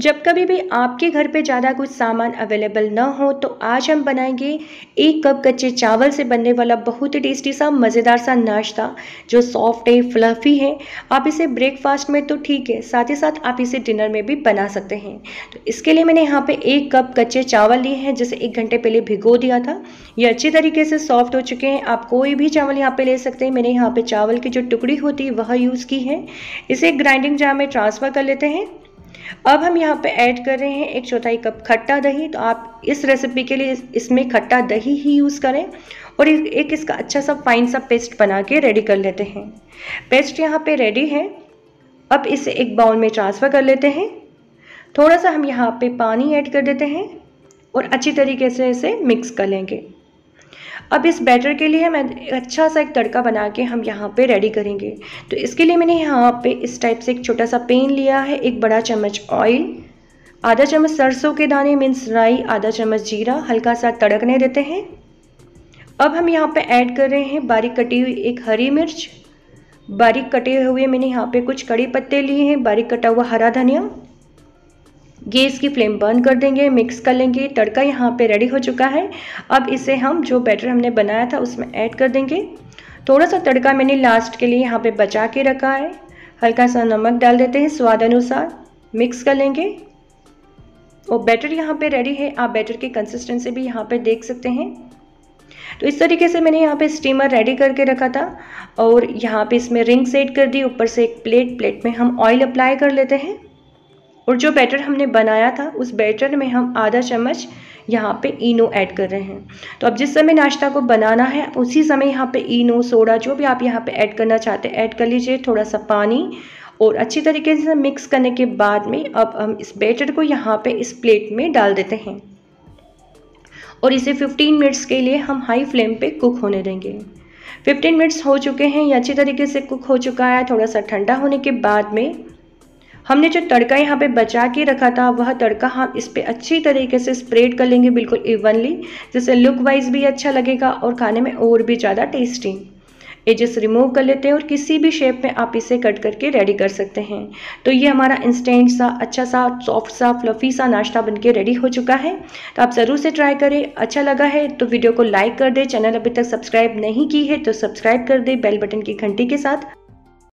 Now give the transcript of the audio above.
जब कभी भी आपके घर पे ज़्यादा कुछ सामान अवेलेबल ना हो तो आज हम बनाएंगे एक कप कच्चे चावल से बनने वाला बहुत ही टेस्टी सा मज़ेदार सा नाश्ता जो सॉफ्ट है फ्लफ़ी है आप इसे ब्रेकफास्ट में तो ठीक है साथ ही साथ आप इसे डिनर में भी बना सकते हैं तो इसके लिए मैंने यहाँ पर एक कप कच्चे चावल लिए हैं जिसे एक घंटे पहले भिगो दिया था ये अच्छी तरीके से सॉफ्ट हो चुके हैं आप कोई भी चावल यहाँ पर ले सकते हैं मैंने यहाँ पर चावल की जो टुकड़ी होती है वह यूज़ की है इसे ग्राइंडिंग जार में ट्रांसफ़र कर लेते हैं अब हम यहाँ पे ऐड कर रहे हैं एक चौथाई कप खट्टा दही तो आप इस रेसिपी के लिए इसमें खट्टा दही ही यूज़ करें और एक, एक इसका अच्छा सा फाइन सा पेस्ट बना के रेडी कर लेते हैं पेस्ट यहाँ पे रेडी है अब इसे एक बाउल में ट्रांसफ़र कर लेते हैं थोड़ा सा हम यहाँ पे पानी ऐड कर देते हैं और अच्छी तरीके से इसे मिक्स कर लेंगे अब इस बैटर के लिए हम अच्छा सा एक तड़का बना के हम यहाँ पे रेडी करेंगे तो इसके लिए मैंने यहाँ पे इस टाइप से एक छोटा सा पेन लिया है एक बड़ा चम्मच ऑयल आधा चम्मच सरसों के दाने मीन्स राई आधा चम्मच जीरा हल्का सा तड़कने देते हैं अब हम यहाँ पे ऐड कर रहे हैं बारीक कटी हुई एक हरी मिर्च बारीक कटे हुए मैंने यहाँ पे कुछ कड़ी पत्ते लिए हैं बारीक कटा हुआ हरा धनिया गैस की फ्लेम बंद कर देंगे मिक्स कर लेंगे तड़का यहाँ पे रेडी हो चुका है अब इसे हम जो बैटर हमने बनाया था उसमें ऐड कर देंगे थोड़ा सा तड़का मैंने लास्ट के लिए यहाँ पे बचा के रखा है हल्का सा नमक डाल देते हैं स्वाद अनुसार मिक्स कर लेंगे और बैटर यहाँ पे रेडी है आप बैटर की कंसिस्टेंसी भी यहाँ पे देख सकते हैं तो इस तरीके से मैंने यहाँ पे स्टीमर रेडी करके रखा था और यहाँ पे इसमें रिंग सेट कर दी ऊपर से एक प्लेट प्लेट में हम ऑयल अप्लाई कर लेते हैं और जो बैटर हमने बनाया था उस बैटर में हम आधा चम्मच यहाँ पे इनो ऐड कर रहे हैं तो अब जिस समय नाश्ता को बनाना है उसी समय यहाँ पे इनो सोडा जो भी आप यहाँ पे ऐड करना चाहते हैं ऐड कर लीजिए थोड़ा सा पानी और अच्छी तरीके से मिक्स करने के बाद में अब हम इस बैटर को यहाँ पे इस प्लेट में डाल देते हैं और इसे 15 मिनट्स के लिए हम हाई फ्लेम पर कुक होने देंगे 15 मिनट्स हो चुके हैं ये अच्छी तरीके से कुक हो चुका है थोड़ा सा ठंडा होने के बाद में हमने जो तड़का यहाँ पे बचा के रखा था वह तड़का हम इस पर अच्छी तरीके से स्प्रेड कर लेंगे बिल्कुल इवनली जिससे लुक वाइज भी अच्छा लगेगा और खाने में और भी ज़्यादा टेस्टी एजेस रिमूव कर लेते हैं और किसी भी शेप में आप इसे कट करके रेडी कर सकते हैं तो ये हमारा इंस्टेंट सा अच्छा सा सॉफ्ट सा फ्लफ़ी सा नाश्ता बनके रेडी हो चुका है तो आप ज़रूर से ट्राई करें अच्छा लगा है तो वीडियो को लाइक कर दें चैनल अभी तक सब्सक्राइब नहीं की है तो सब्सक्राइब कर दें बेल बटन की घंटी के साथ